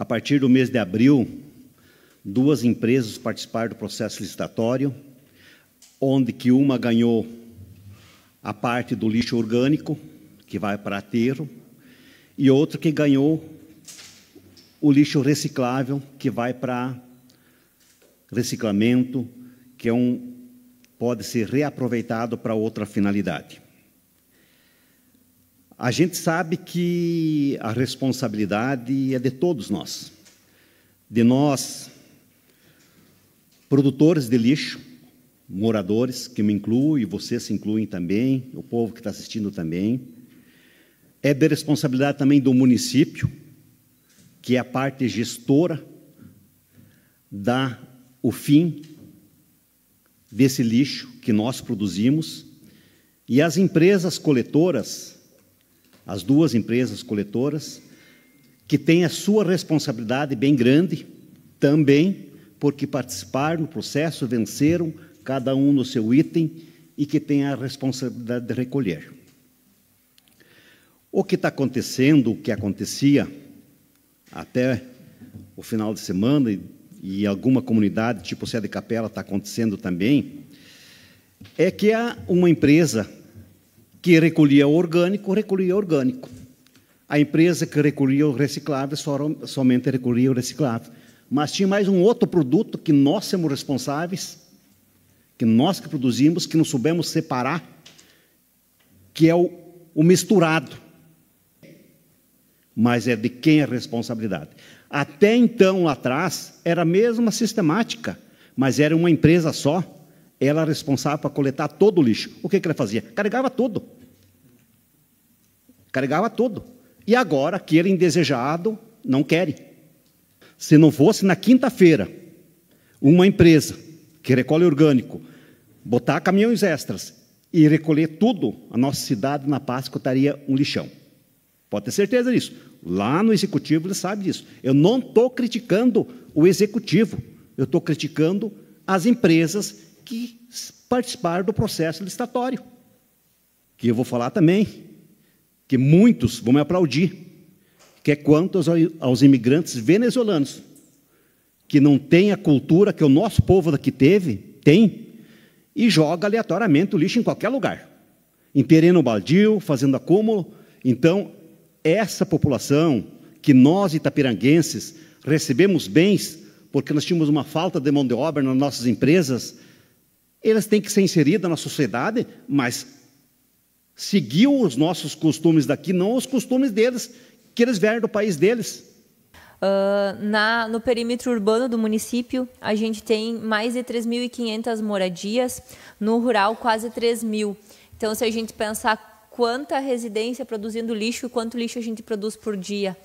A partir do mês de abril, duas empresas participaram do processo licitatório, onde que uma ganhou a parte do lixo orgânico, que vai para aterro, e outra que ganhou o lixo reciclável, que vai para reciclamento, que é um, pode ser reaproveitado para outra finalidade. A gente sabe que a responsabilidade é de todos nós, de nós, produtores de lixo, moradores, que me incluem, vocês se incluem também, o povo que está assistindo também. É de responsabilidade também do município, que é a parte gestora, dar o fim desse lixo que nós produzimos, e as empresas coletoras as duas empresas coletoras, que têm a sua responsabilidade bem grande, também porque participaram no processo, venceram, cada um no seu item, e que têm a responsabilidade de recolher. O que está acontecendo, o que acontecia até o final de semana, e, e alguma comunidade, tipo Sé Capela, está acontecendo também, é que há uma empresa que recolhia orgânico, recolhia orgânico. A empresa que recolhia o reciclável somente recolhia o reciclável. Mas tinha mais um outro produto que nós somos responsáveis, que nós que produzimos, que não soubemos separar, que é o, o misturado. Mas é de quem é a responsabilidade. Até então, lá atrás, era a mesma sistemática, mas era uma empresa só. Ela era é responsável para coletar todo o lixo. O que, que ela fazia? Carregava tudo. Carregava tudo. E agora, aquele indesejado não quer. Se não fosse na quinta-feira, uma empresa que recolhe orgânico, botar caminhões extras e recolher tudo, a nossa cidade na Páscoa estaria um lixão. Pode ter certeza disso. Lá no executivo ele sabe disso. Eu não estou criticando o executivo, eu estou criticando as empresas que do processo licitatório, que eu vou falar também, que muitos vão me aplaudir, que é quanto aos, aos imigrantes venezuelanos, que não tem a cultura que o nosso povo daqui teve, tem, e joga aleatoriamente o lixo em qualquer lugar, em terreno baldio, fazendo acúmulo. Então, essa população que nós itapiranguenses recebemos bens porque nós tínhamos uma falta de mão de obra nas nossas empresas elas têm que ser inseridas na sociedade, mas seguiu os nossos costumes daqui, não os costumes deles, que eles vieram do país deles. Uh, na, no perímetro urbano do município, a gente tem mais de 3.500 moradias, no rural, quase 3.000. Então, se a gente pensar quanta residência produzindo lixo e quanto lixo a gente produz por dia,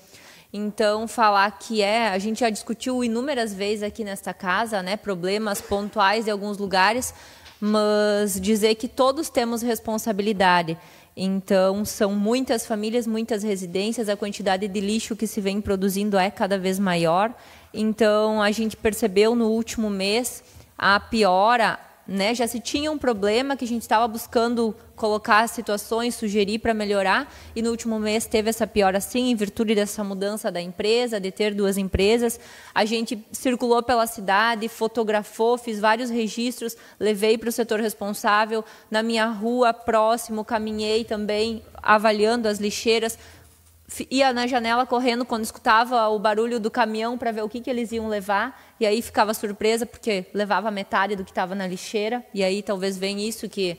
então, falar que é, a gente já discutiu inúmeras vezes aqui nesta casa, né, problemas pontuais em alguns lugares, mas dizer que todos temos responsabilidade. Então, são muitas famílias, muitas residências, a quantidade de lixo que se vem produzindo é cada vez maior. Então, a gente percebeu no último mês a piora né? Já se tinha um problema que a gente estava buscando colocar situações, sugerir para melhorar, e no último mês teve essa piora sim, em virtude dessa mudança da empresa, de ter duas empresas. A gente circulou pela cidade, fotografou, fiz vários registros, levei para o setor responsável, na minha rua próximo, caminhei também avaliando as lixeiras, ia na janela correndo quando escutava o barulho do caminhão para ver o que, que eles iam levar. E aí ficava surpresa porque levava metade do que estava na lixeira. E aí talvez venha isso que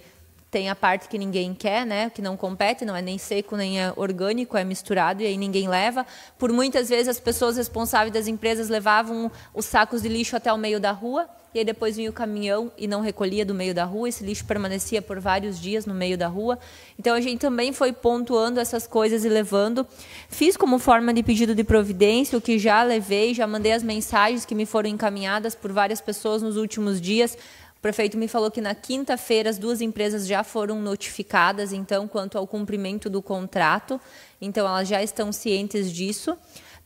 tem a parte que ninguém quer, né, que não compete, não é nem seco nem é orgânico, é misturado e aí ninguém leva. Por muitas vezes as pessoas responsáveis das empresas levavam os sacos de lixo até o meio da rua e aí depois vinha o caminhão e não recolhia do meio da rua, esse lixo permanecia por vários dias no meio da rua. Então a gente também foi pontuando essas coisas e levando. Fiz como forma de pedido de providência o que já levei, já mandei as mensagens que me foram encaminhadas por várias pessoas nos últimos dias prefeito me falou que na quinta-feira as duas empresas já foram notificadas, então, quanto ao cumprimento do contrato. Então, elas já estão cientes disso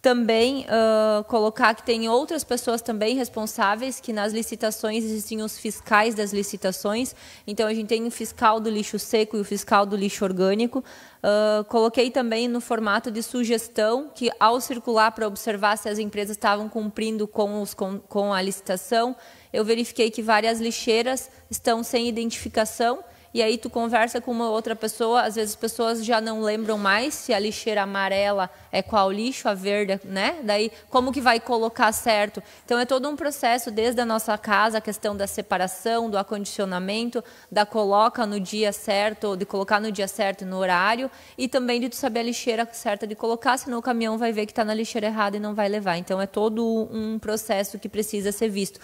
também uh, colocar que tem outras pessoas também responsáveis, que nas licitações existem os fiscais das licitações. Então, a gente tem o fiscal do lixo seco e o fiscal do lixo orgânico. Uh, coloquei também no formato de sugestão, que ao circular para observar se as empresas estavam cumprindo com, os, com, com a licitação, eu verifiquei que várias lixeiras estão sem identificação e aí tu conversa com uma outra pessoa, às vezes as pessoas já não lembram mais se a lixeira amarela é qual lixo, a verde, né? Daí como que vai colocar certo? Então é todo um processo desde a nossa casa, a questão da separação, do acondicionamento, da coloca no dia certo, de colocar no dia certo, no horário, e também de tu saber a lixeira certa de colocar, senão o caminhão vai ver que está na lixeira errada e não vai levar. Então é todo um processo que precisa ser visto.